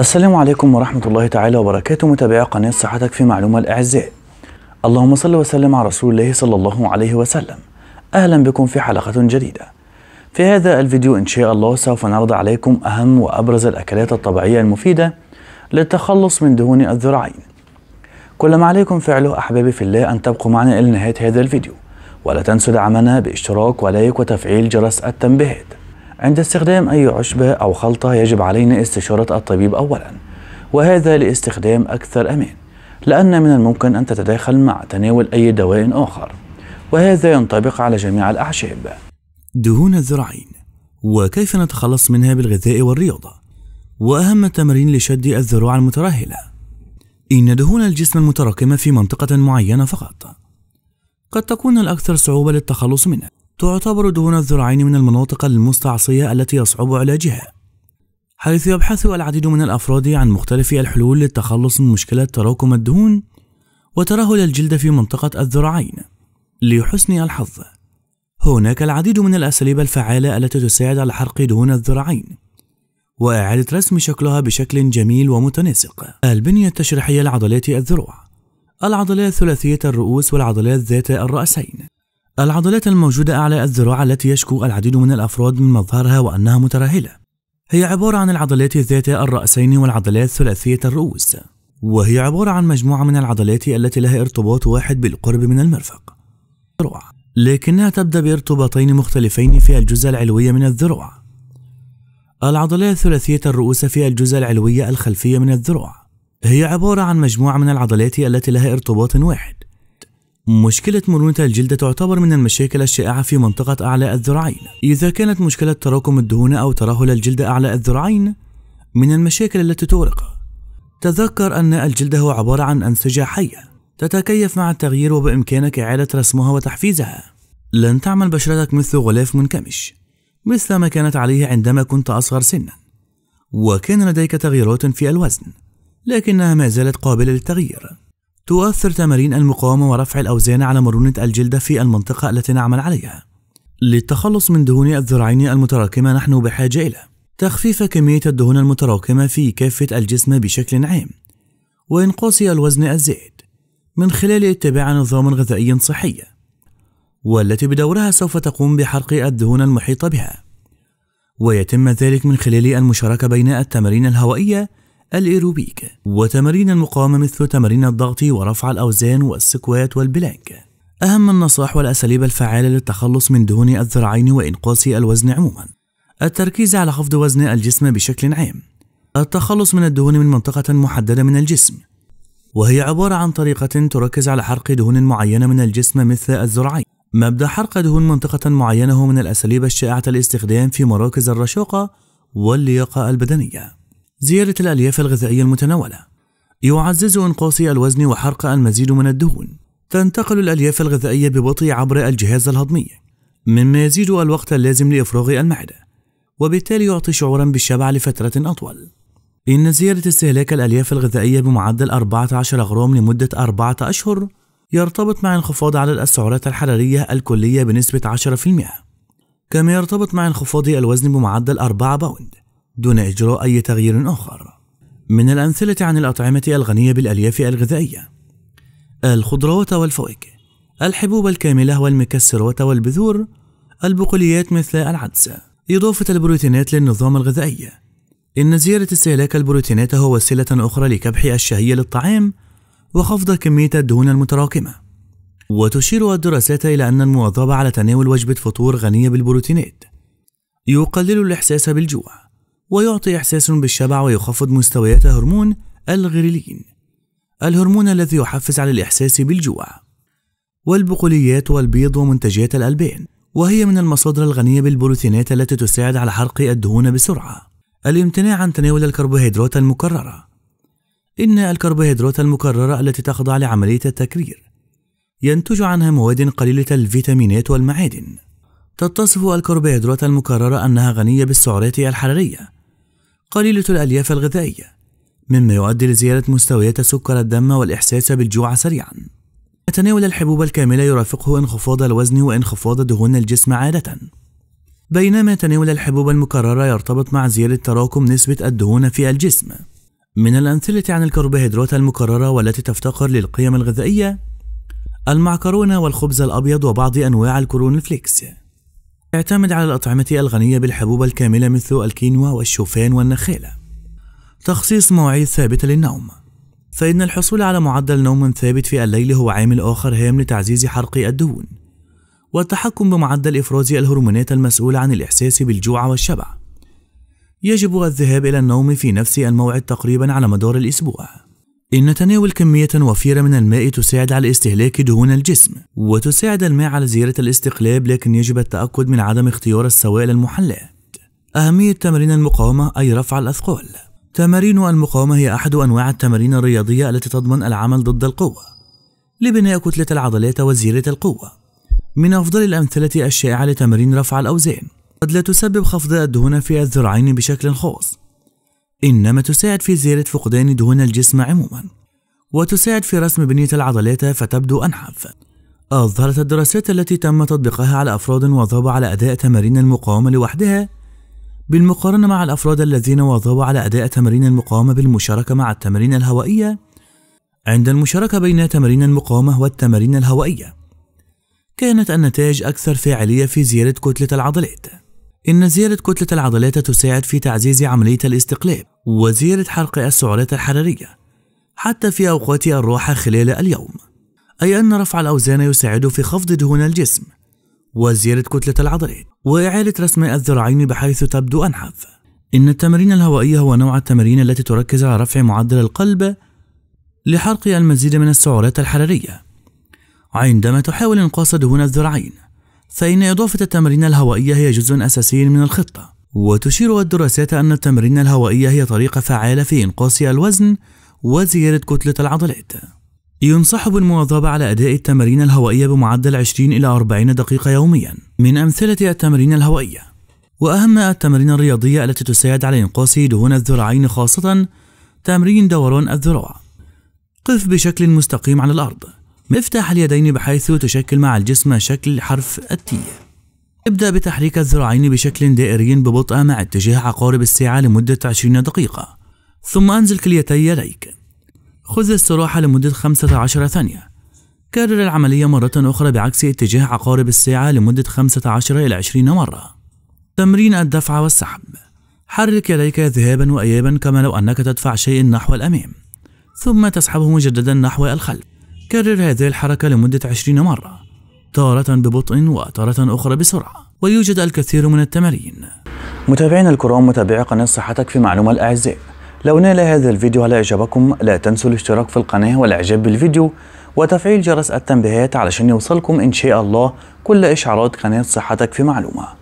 السلام عليكم ورحمة الله تعالى وبركاته متابعي قناة صحتك في معلومة الأعزاء اللهم صل وسلم على رسول الله صلى الله عليه وسلم أهلا بكم في حلقة جديدة في هذا الفيديو إن شاء الله سوف نعرض عليكم أهم وأبرز الأكلات الطبيعية المفيدة للتخلص من دهون الذراعين كل ما عليكم فعله أحبابي في الله أن تبقوا معنا إلى نهاية هذا الفيديو ولا تنسوا دعمنا باشتراك ولايك وتفعيل جرس التنبيهات عند استخدام أي عشبة أو خلطة يجب علينا استشارة الطبيب أولا وهذا لاستخدام أكثر أمان لأن من الممكن أن تتداخل مع تناول أي دواء آخر وهذا ينطبق على جميع الأعشاب دهون الذراعين وكيف نتخلص منها بالغذاء والرياضة وأهم التمارين لشد الذراع المترهلة إن دهون الجسم المتراكمة في منطقة معينة فقط قد تكون الأكثر صعوبة للتخلص منها تعتبر دهون الذراعين من المناطق المستعصية التي يصعب علاجها حيث يبحث العديد من الأفراد عن مختلف الحلول للتخلص من مشكلة تراكم الدهون وترهل الجلد في منطقة الذراعين لحسن الحظ هناك العديد من الأساليب الفعالة التي تساعد على حرق دهون الذراعين وإعادة رسم شكلها بشكل جميل ومتناسق البنية التشريحية لعضلات الذروع العضلات ثلاثية الرؤوس والعضلات ذات الرأسين العضلات الموجودة أعلى الذراع التي يشكو العديد من الأفراد من مظهرها وأنها مترهلة هي عبارة عن العضلات ذات الرأسين والعضلات ثلاثية الرؤوس وهي عبارة عن مجموعة من العضلات التي لها ارتباط واحد بالقرب من المرفق الذراع لكنها تبدأ بارتباطين مختلفين في الجزء العلوي من الذراع العضلات ثلاثية الرؤوس في الجزء العلوي الخلفي من الذراع هي عبارة عن مجموعة من العضلات التي لها ارتباط واحد مشكلة مرونة الجلد تعتبر من المشاكل الشائعة في منطقة أعلى الذراعين إذا كانت مشكلة تراكم الدهون أو ترهل الجلد أعلى الذراعين من المشاكل التي تورق تذكر أن الجلد هو عبارة عن أنسجة حية تتكيف مع التغيير وبإمكانك إعادة رسمها وتحفيزها لن تعمل بشرتك مثل غلاف منكمش مثل ما كانت عليه عندما كنت أصغر سنا وكان لديك تغييرات في الوزن لكنها ما زالت قابلة للتغيير تؤثر تمارين المقاومة ورفع الأوزان على مرونة الجلد في المنطقة التي نعمل عليها. للتخلص من دهون الذراعين المتراكمة نحن بحاجة إلى تخفيف كمية الدهون المتراكمة في كافة الجسم بشكل عام، وإنقاص الوزن الزائد من خلال اتباع نظام غذائي صحي، والتي بدورها سوف تقوم بحرق الدهون المحيطة بها. ويتم ذلك من خلال المشاركة بين التمارين الهوائية الإيروبيك وتمارين المقاومة مثل تمارين الضغط ورفع الأوزان والسكوات والبلانك أهم النصائح والأساليب الفعالة للتخلص من دهون الذراعين وإنقاص الوزن عموما التركيز على خفض وزن الجسم بشكل عام التخلص من الدهون من منطقة محددة من الجسم وهي عبارة عن طريقة تركز على حرق دهون معينة من الجسم مثل الذراعين مبدأ حرق دهون منطقة معينة هو من الأساليب الشائعة الاستخدام في مراكز الرشاقة واللياقة البدنية زيادة الألياف الغذائية المتناولة يعزز انقاصي الوزن وحرق المزيد من الدهون تنتقل الألياف الغذائية ببطء عبر الجهاز الهضمي مما يزيد الوقت اللازم لإفراغ المعدة وبالتالي يعطي شعورا بالشبع لفترة أطول إن زيادة استهلاك الألياف الغذائية بمعدل 14 غرام لمدة أربعة أشهر يرتبط مع انخفاض عدد السعرات الحرارية الكلية بنسبة 10% كما يرتبط مع انخفاض الوزن بمعدل 4 باوند دون إجراء أي تغيير آخر من الأمثلة عن الأطعمة الغنية بالألياف الغذائية الخضروات والفواكه الحبوب الكاملة والمكسرات والبذور البقوليات مثل العدس إضافة البروتينات للنظام الغذائي إن زيادة استهلاك البروتينات هو وسيلة أخرى لكبح الشهية للطعام وخفض كمية الدهون المتراكمة وتشير الدراسات إلى أن المواظبة على تناول وجبة فطور غنية بالبروتينات يقلل الإحساس بالجوع ويعطي إحساس بالشبع ويخفض مستويات هرمون الغريلين الهرمون الذي يحفز على الإحساس بالجوع والبقوليات والبيض ومنتجات الألبان وهي من المصادر الغنية بالبروتينات التي تساعد على حرق الدهون بسرعة الامتناع عن تناول الكربوهيدرات المكررة إن الكربوهيدرات المكررة التي تخضع لعملية التكرير ينتج عنها مواد قليلة الفيتامينات والمعادن تتصف الكربوهيدرات المكررة أنها غنية بالسعرات الحرارية قليلة الألياف الغذائية مما يؤدي لزيادة مستويات سكر الدم والإحساس بالجوع سريعا تناول الحبوب الكاملة يرافقه انخفاض الوزن وانخفاض دهون الجسم عادة بينما تناول الحبوب المكررة يرتبط مع زيادة تراكم نسبة الدهون في الجسم من الأمثلة عن الكربوهيدرات المكررة والتي تفتقر للقيم الغذائية المعكرونة والخبز الأبيض وبعض أنواع الكورون فليكس اعتمد على الأطعمة الغنية بالحبوب الكاملة مثل الكينوا والشوفان والنخيلة تخصيص مواعيد ثابتة للنوم فإن الحصول على معدل نوم ثابت في الليل هو عامل آخر هام لتعزيز حرق الدهون والتحكم بمعدل إفراز الهرمونات المسؤولة عن الإحساس بالجوع والشبع يجب الذهاب إلى النوم في نفس الموعد تقريبا على مدار الأسبوع إن تناول كمية وفيرة من الماء تساعد على استهلاك دهون الجسم وتساعد الماء على زيادة الاستقلاب لكن يجب التأكد من عدم اختيار السوائل المحلاة أهمية تمارين المقاومة أي رفع الأثقال تمارين المقاومة هي أحد أنواع التمارين الرياضية التي تضمن العمل ضد القوة لبناء كتلة العضلات وزيادة القوة من أفضل الأمثلة الشائعة لتمارين رفع الأوزان قد لا تسبب خفض الدهون في الذراعين بشكل خاص إنما تساعد في زيادة فقدان دهون الجسم عموما وتساعد في رسم بنية العضلات فتبدو أنحف أظهرت الدراسات التي تم تطبيقها على أفراد واظبوا على أداء تمارين المقاومة لوحدها بالمقارنة مع الأفراد الذين واظبوا على أداء تمارين المقاومة بالمشاركة مع التمارين الهوائية عند المشاركة بين تمارين المقاومة والتمارين الهوائية كانت النتائج أكثر فاعلية في زيادة كتلة العضلات إن زيادة كتلة العضلات تساعد في تعزيز عملية الاستقلاب وزيادة حرق السعرات الحرارية حتى في أوقات الراحة خلال اليوم أي أن رفع الأوزان يساعد في خفض دهون الجسم وزيادة كتلة العضلات وإعادة رسم الذراعين بحيث تبدو أنحف إن التمارين الهوائية هو نوع التمارين التي تركز على رفع معدل القلب لحرق المزيد من السعرات الحرارية عندما تحاول إنقاص دهون الذراعين فإن إضافة التمارين الهوائية هي جزء أساسي من الخطة وتشير الدراسات أن التمرين الهوائي هي طريقة فعالة في إنقاص الوزن وزيادة كتلة العضلات ينصح بالمواظبة على أداء التمارين الهوائية بمعدل 20 إلى 40 دقيقة يوميا من أمثلة التمارين الهوائية وأهم التمارين الرياضية التي تساعد على إنقاص دهون الذراعين خاصة تمرين دوران الذراع قف بشكل مستقيم على الأرض مفتاح اليدين بحيث تشكل مع الجسم شكل حرف التي ابدأ بتحريك الذراعين بشكل دائري ببطء مع اتجاه عقارب الساعة لمدة 20 دقيقة ثم أنزل كليتي يديك خذ استراحة لمدة 15 ثانية كرر العملية مرة أخرى بعكس اتجاه عقارب الساعة لمدة 15 إلى 20 مرة تمرين الدفع والسحب حرك يديك ذهابا وإيابا كما لو أنك تدفع شيء نحو الأمام ثم تسحبه مجددا نحو الخلف كرر هذه الحركة لمدة 20 مرة تارة ببطء وتارة أخرى بسرعة ويوجد الكثير من التمارين متابعينا الكرام متابعي قناة صحتك في معلومة الأعزاء لو نال هذا الفيديو على إعجابكم لا تنسوا الاشتراك في القناة والإعجاب بالفيديو وتفعيل جرس التنبيهات علشان يوصلكم إن شاء الله كل إشعارات قناة صحتك في معلومة